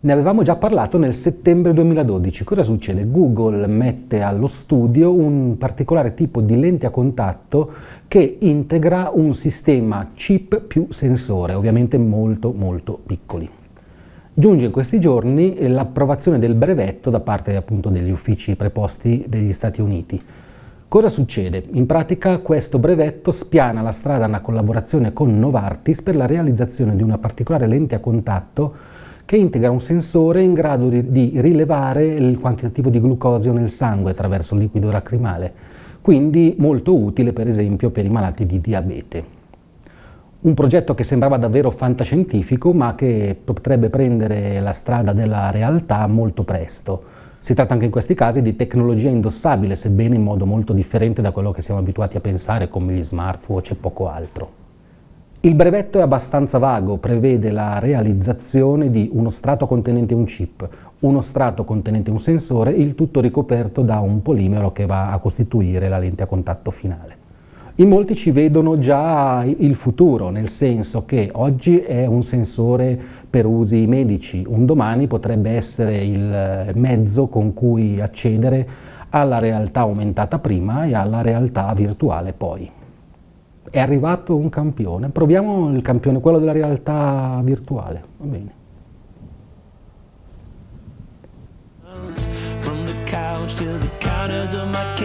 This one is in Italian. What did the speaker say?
Ne avevamo già parlato nel settembre 2012. Cosa succede? Google mette allo studio un particolare tipo di lente a contatto che integra un sistema chip più sensore, ovviamente molto molto piccoli. Giunge in questi giorni l'approvazione del brevetto da parte appunto degli uffici preposti degli Stati Uniti. Cosa succede? In pratica questo brevetto spiana la strada a una collaborazione con Novartis per la realizzazione di una particolare lente a contatto che integra un sensore in grado di, rilevare il quantitativo di glucosio nel sangue attraverso il liquido lacrimale, quindi molto utile per esempio per i malati di diabete. Un progetto che sembrava davvero fantascientifico ma che potrebbe prendere la strada della realtà molto presto. Si tratta anche in questi casi di tecnologia indossabile, sebbene in modo molto differente da quello che siamo abituati a pensare come gli smartwatch e poco altro. Il brevetto è abbastanza vago, prevede la realizzazione di uno strato contenente un chip, uno strato contenente un sensore, il tutto ricoperto da un polimero che va a costituire la lente a contatto finale. In molti ci vedono già il futuro, nel senso che oggi è un sensore per usi medici, un domani potrebbe essere il mezzo con cui accedere alla realtà aumentata prima e alla realtà virtuale poi. È arrivato un campione, proviamo il campione, quello della realtà virtuale, va bene. From the couch to the